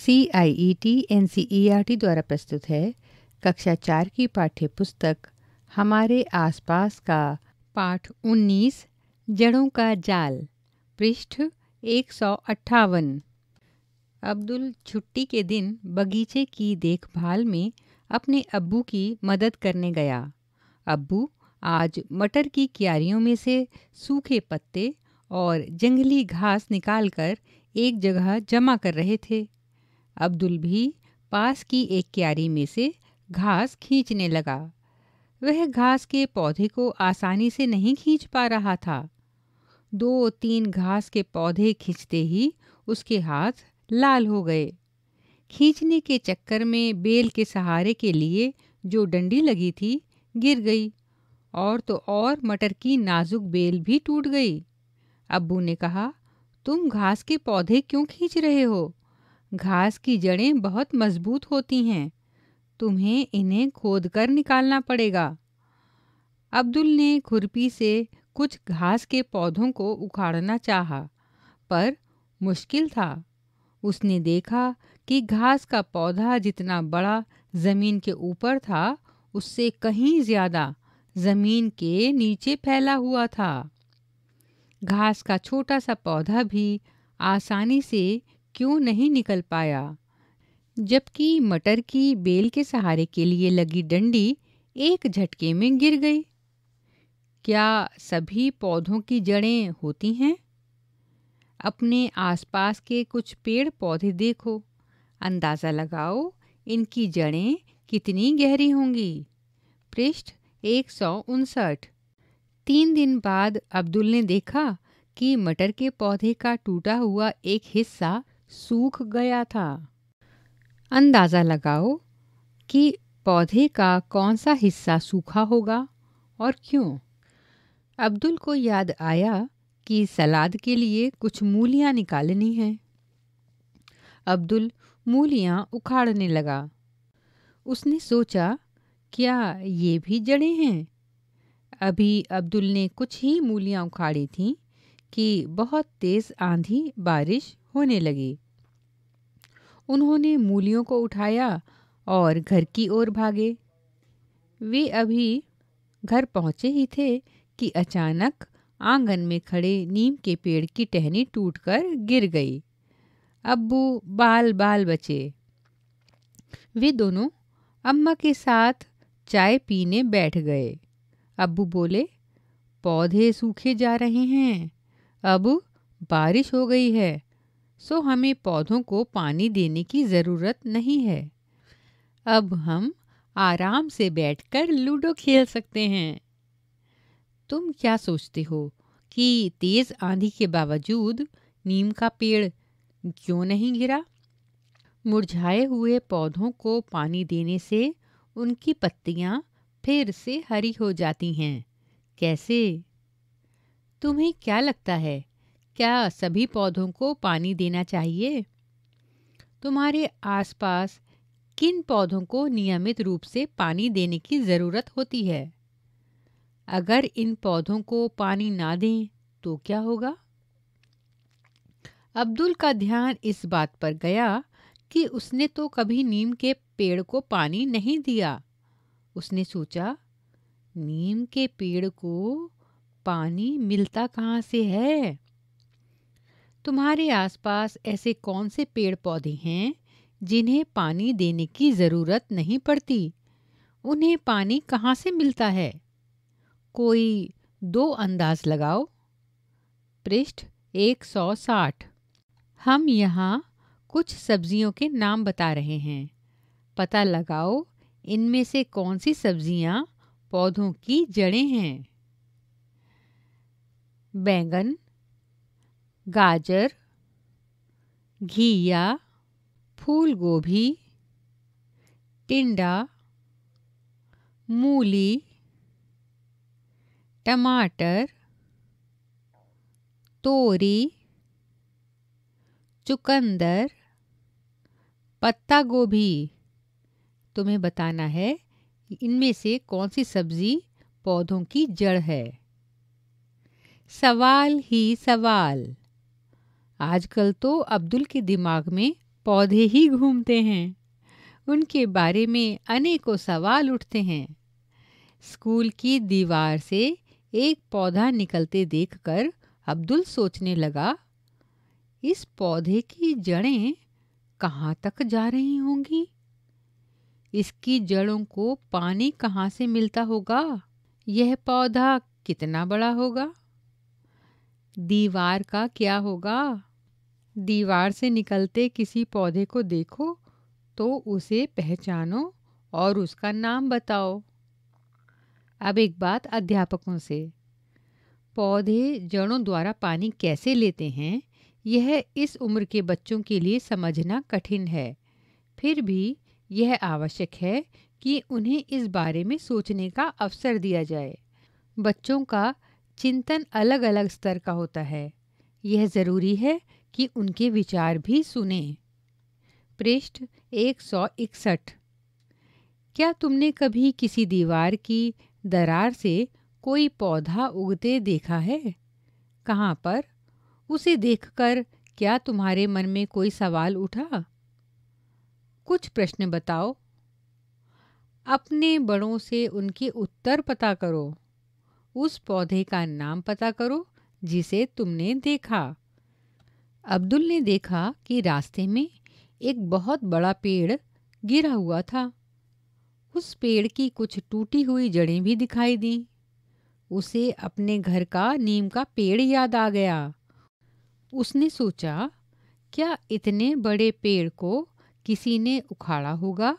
C I E T N C E R T द्वारा प्रस्तुत है कक्षा चार की पाठ्य पुस्तक हमारे आसपास का पाठ उन्नीस जड़ों का जाल पृष्ठ एक सौ अट्ठावन अब्दुल छुट्टी के दिन बगीचे की देखभाल में अपने अब्बू की मदद करने गया अब्बू आज मटर की क्यारियों में से सूखे पत्ते और जंगली घास निकालकर एक जगह जमा कर रहे थे अब्दुल भी पास की एक क्यारी में से घास खींचने लगा वह घास के पौधे को आसानी से नहीं खींच पा रहा था दो तीन घास के पौधे खींचते ही उसके हाथ लाल हो गए खींचने के चक्कर में बेल के सहारे के लिए जो डंडी लगी थी गिर गई और तो और मटर की नाजुक बेल भी टूट गई अब्बू ने कहा तुम घास के पौधे क्यों खींच रहे हो घास की जड़ें बहुत मजबूत होती हैं तुम्हें इन्हें खोद कर निकालना पड़ेगा अब्दुल ने खुरपी से कुछ घास के पौधों को उखाड़ना चाहा, पर मुश्किल था उसने देखा कि घास का पौधा जितना बड़ा ज़मीन के ऊपर था उससे कहीं ज़्यादा ज़मीन के नीचे फैला हुआ था घास का छोटा सा पौधा भी आसानी से क्यों नहीं निकल पाया जबकि मटर की बेल के सहारे के लिए लगी डंडी एक झटके में गिर गई क्या सभी पौधों की जड़ें होती हैं अपने आसपास के कुछ पेड़ पौधे देखो अंदाज़ा लगाओ इनकी जड़ें कितनी गहरी होंगी पृष्ठ एक सौ उनसठ तीन दिन बाद अब्दुल ने देखा कि मटर के पौधे का टूटा हुआ एक हिस्सा सूख गया था अंदाज़ा लगाओ कि पौधे का कौन सा हिस्सा सूखा होगा और क्यों अब्दुल को याद आया कि सलाद के लिए कुछ मूलियाँ निकालनी हैं अब्दुल मूलियाँ उखाड़ने लगा उसने सोचा क्या ये भी जड़े हैं अभी अब्दुल ने कुछ ही मूलियाँ उखाड़ी थीं कि बहुत तेज़ आंधी बारिश होने लगी उन्होंने मूलियों को उठाया और घर की ओर भागे वे अभी घर पहुंचे ही थे कि अचानक आंगन में खड़े नीम के पेड़ की टहनी टूटकर गिर गई अब्बू बाल बाल बचे वे दोनों अम्मा के साथ चाय पीने बैठ गए अब्बू बोले पौधे सूखे जा रहे हैं अब बारिश हो गई है सो हमें पौधों को पानी देने की ज़रूरत नहीं है अब हम आराम से बैठकर लूडो खेल सकते हैं तुम क्या सोचते हो कि तेज़ आंधी के बावजूद नीम का पेड़ क्यों नहीं गिरा मुरझाए हुए पौधों को पानी देने से उनकी पत्तियाँ फिर से हरी हो जाती हैं कैसे तुम्हें क्या लगता है क्या सभी पौधों को पानी देना चाहिए तुम्हारे आसपास किन पौधों को नियमित रूप से पानी देने की ज़रूरत होती है अगर इन पौधों को पानी ना दें तो क्या होगा अब्दुल का ध्यान इस बात पर गया कि उसने तो कभी नीम के पेड़ को पानी नहीं दिया उसने सोचा नीम के पेड़ को पानी मिलता कहाँ से है तुम्हारे आसपास ऐसे कौन से पेड़ पौधे हैं जिन्हें पानी देने की ज़रूरत नहीं पड़ती उन्हें पानी कहाँ से मिलता है कोई दो अंदाज लगाओ पृष्ठ 160 हम यहाँ कुछ सब्जियों के नाम बता रहे हैं पता लगाओ इनमें से कौन सी सब्जियाँ पौधों की जड़ें हैं बैंगन गाजर घिया फूल गोभी टिंडा मूली टमाटर तोरी चुकंदर पत्ता गोभी तुम्हें बताना है इनमें से कौन सी सब्जी पौधों की जड़ है सवाल ही सवाल आजकल तो अब्दुल के दिमाग में पौधे ही घूमते हैं उनके बारे में अनेकों सवाल उठते हैं स्कूल की दीवार से एक पौधा निकलते देखकर अब्दुल सोचने लगा इस पौधे की जड़ें कहाँ तक जा रही होंगी इसकी जड़ों को पानी कहाँ से मिलता होगा यह पौधा कितना बड़ा होगा दीवार का क्या होगा दीवार से निकलते किसी पौधे को देखो तो उसे पहचानो और उसका नाम बताओ अब एक बात अध्यापकों से पौधे जड़ों द्वारा पानी कैसे लेते हैं यह इस उम्र के बच्चों के लिए समझना कठिन है फिर भी यह आवश्यक है कि उन्हें इस बारे में सोचने का अवसर दिया जाए बच्चों का चिंतन अलग अलग स्तर का होता है यह ज़रूरी है कि उनके विचार भी सुने पृष्ठ एक सौ इकसठ क्या तुमने कभी किसी दीवार की दरार से कोई पौधा उगते देखा है कहाँ पर उसे देखकर क्या तुम्हारे मन में कोई सवाल उठा कुछ प्रश्न बताओ अपने बड़ों से उनके उत्तर पता करो उस पौधे का नाम पता करो जिसे तुमने देखा अब्दुल ने देखा कि रास्ते में एक बहुत बड़ा पेड़ गिरा हुआ था उस पेड़ की कुछ टूटी हुई जड़ें भी दिखाई दी उसे अपने घर का नीम का पेड़ याद आ गया उसने सोचा क्या इतने बड़े पेड़ को किसी ने उखाड़ा होगा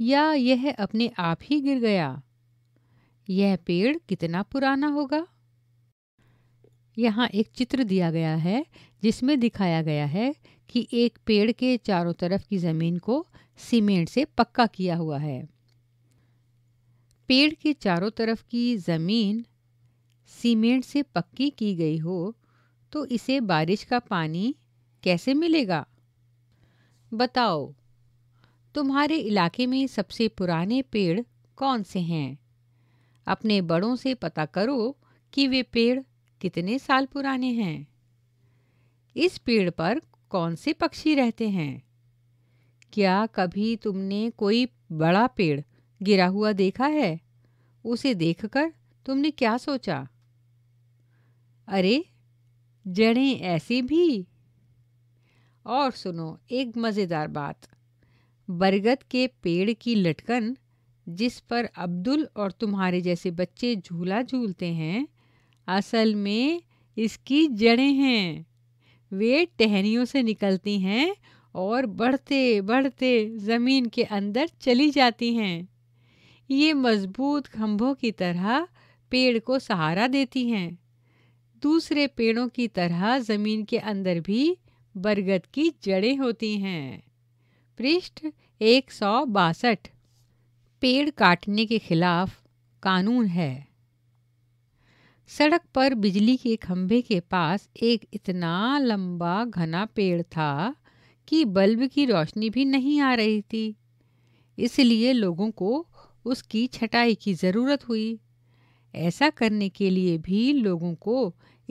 या यह अपने आप ही गिर गया यह पेड़ कितना पुराना होगा यहाँ एक चित्र दिया गया है जिसमें दिखाया गया है कि एक पेड़ के चारों तरफ की ज़मीन को सीमेंट से पक्का किया हुआ है पेड़ के चारों तरफ की ज़मीन सीमेंट से पक्की की गई हो तो इसे बारिश का पानी कैसे मिलेगा बताओ तुम्हारे इलाके में सबसे पुराने पेड़ कौन से हैं अपने बड़ों से पता करो कि वे पेड़ कितने साल पुराने हैं इस पेड़ पर कौन से पक्षी रहते हैं क्या कभी तुमने कोई बड़ा पेड़ गिरा हुआ देखा है उसे देखकर तुमने क्या सोचा अरे जड़ें ऐसी भी और सुनो एक मज़ेदार बात बरगद के पेड़ की लटकन जिस पर अब्दुल और तुम्हारे जैसे बच्चे झूला झूलते हैं असल में इसकी जड़ें हैं वे टहनियों से निकलती हैं और बढ़ते बढ़ते ज़मीन के अंदर चली जाती हैं ये मजबूत खम्भों की तरह पेड़ को सहारा देती हैं दूसरे पेड़ों की तरह ज़मीन के अंदर भी बरगद की जड़ें होती हैं पृष्ठ एक सौ बासठ पेड़ काटने के खिलाफ कानून है सड़क पर बिजली के खंभे के पास एक इतना लंबा घना पेड़ था कि बल्ब की रोशनी भी नहीं आ रही थी इसलिए लोगों को उसकी छटाई की ज़रूरत हुई ऐसा करने के लिए भी लोगों को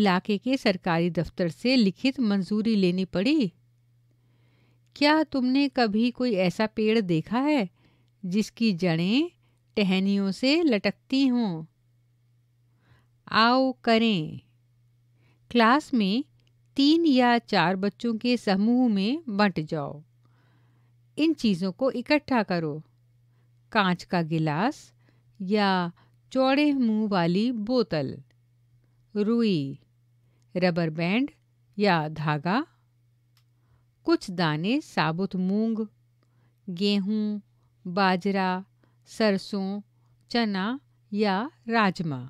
इलाके के सरकारी दफ्तर से लिखित मंजूरी लेनी पड़ी क्या तुमने कभी कोई ऐसा पेड़ देखा है जिसकी जड़ें टहनियों से लटकती हों आओ करें क्लास में तीन या चार बच्चों के समूह में बंट जाओ इन चीज़ों को इकट्ठा करो कांच का गिलास या चौड़े मुंह वाली बोतल रुई रबर बैंड या धागा कुछ दाने साबुत मूंग गेहूं, बाजरा सरसों चना या राजमा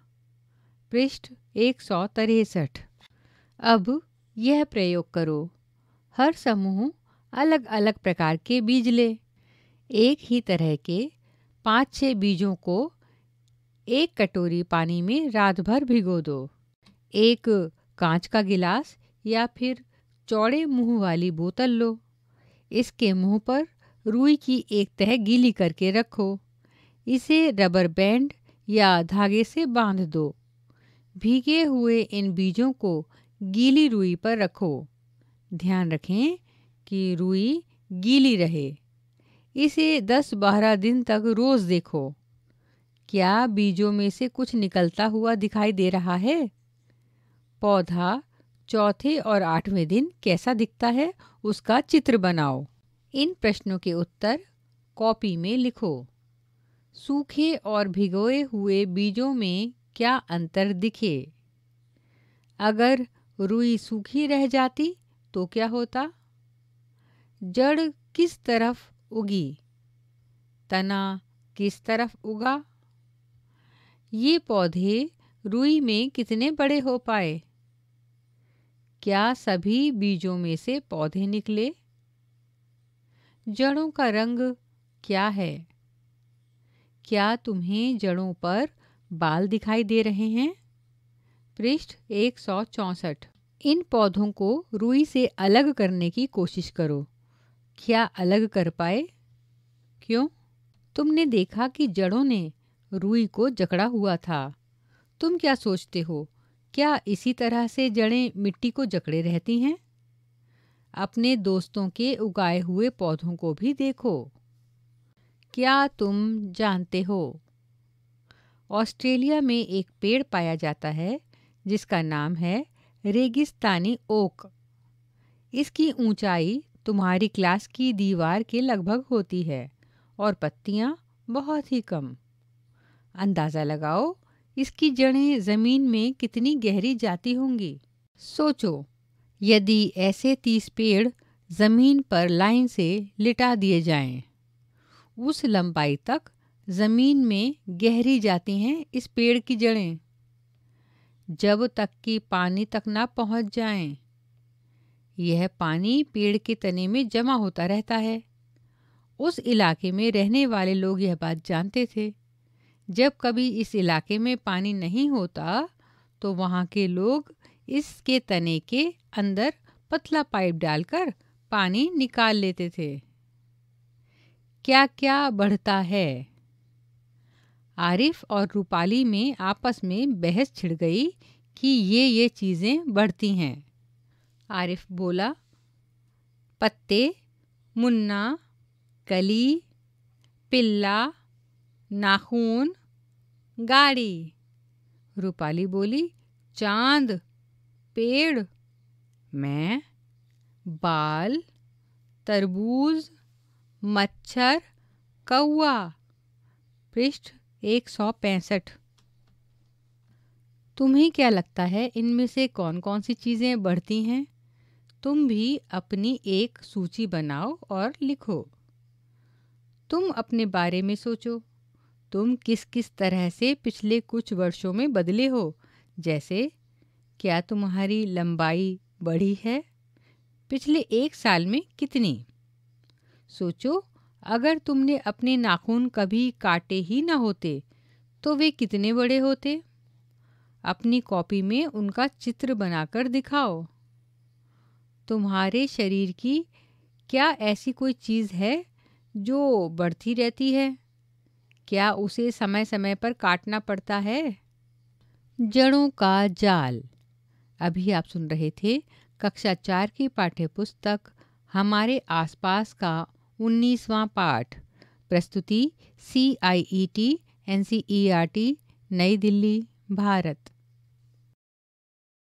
पृष्ठ एक सौ तिरसठ अब यह प्रयोग करो हर समूह अलग अलग प्रकार के बीज ले एक ही तरह के पाँच छः बीजों को एक कटोरी पानी में रात भर भिगो दो एक कांच का गिलास या फिर चौड़े मुंह वाली बोतल लो इसके मुंह पर रुई की एक तह गीली करके रखो इसे रबर बैंड या धागे से बांध दो भीगे हुए इन बीजों को गीली रुई पर रखो ध्यान रखें कि रुई गीली रहे इसे 10-12 दिन तक रोज़ देखो क्या बीजों में से कुछ निकलता हुआ दिखाई दे रहा है पौधा चौथे और आठवें दिन कैसा दिखता है उसका चित्र बनाओ इन प्रश्नों के उत्तर कॉपी में लिखो सूखे और भिगोए हुए बीजों में क्या अंतर दिखे अगर रुई सूखी रह जाती तो क्या होता जड़ किस तरफ उगी तना किस तरफ उगा ये पौधे रुई में कितने बड़े हो पाए क्या सभी बीजों में से पौधे निकले जड़ों का रंग क्या है क्या तुम्हें जड़ों पर बाल दिखाई दे रहे हैं पृष्ठ एक इन पौधों को रुई से अलग करने की कोशिश करो क्या अलग कर पाए क्यों तुमने देखा कि जड़ों ने रुई को जकड़ा हुआ था तुम क्या सोचते हो क्या इसी तरह से जड़ें मिट्टी को जकड़े रहती हैं अपने दोस्तों के उगाए हुए पौधों को भी देखो क्या तुम जानते हो ऑस्ट्रेलिया में एक पेड़ पाया जाता है जिसका नाम है रेगिस्तानी ओक इसकी ऊंचाई तुम्हारी क्लास की दीवार के लगभग होती है और पत्तियां बहुत ही कम अंदाज़ा लगाओ इसकी जड़ें ज़मीन में कितनी गहरी जाती होंगी सोचो यदि ऐसे तीस पेड़ ज़मीन पर लाइन से लिटा दिए जाएं, उस लंबाई तक ज़मीन में गहरी जाती हैं इस पेड़ की जड़ें जब तक कि पानी तक ना पहुंच जाएं। यह पानी पेड़ के तने में जमा होता रहता है उस इलाके में रहने वाले लोग यह बात जानते थे जब कभी इस इलाके में पानी नहीं होता तो वहाँ के लोग इसके तने के अंदर पतला पाइप डालकर पानी निकाल लेते थे क्या क्या बढ़ता है आरिफ और रूपाली में आपस में बहस छिड़ गई कि ये ये चीज़ें बढ़ती हैं आरिफ बोला पत्ते मुन्ना कली पिल्ला नाखून गाड़ी रूपाली बोली चांद पेड़ मैं बाल तरबूज मच्छर कौआ पृष्ठ एक सौ पैंसठ तुम्हें क्या लगता है इनमें से कौन कौन सी चीज़ें बढ़ती हैं तुम भी अपनी एक सूची बनाओ और लिखो तुम अपने बारे में सोचो तुम किस किस तरह से पिछले कुछ वर्षों में बदले हो जैसे क्या तुम्हारी लंबाई बढ़ी है पिछले एक साल में कितनी सोचो अगर तुमने अपने नाखून कभी काटे ही ना होते तो वे कितने बड़े होते अपनी कॉपी में उनका चित्र बनाकर दिखाओ तुम्हारे शरीर की क्या ऐसी कोई चीज़ है जो बढ़ती रहती है क्या उसे समय समय पर काटना पड़ता है जड़ों का जाल अभी आप सुन रहे थे कक्षा चार की पाठ्यपुस्तक हमारे आसपास का उन्नीसवां पाठ प्रस्तुति C I E T N C E R T नई दिल्ली भारत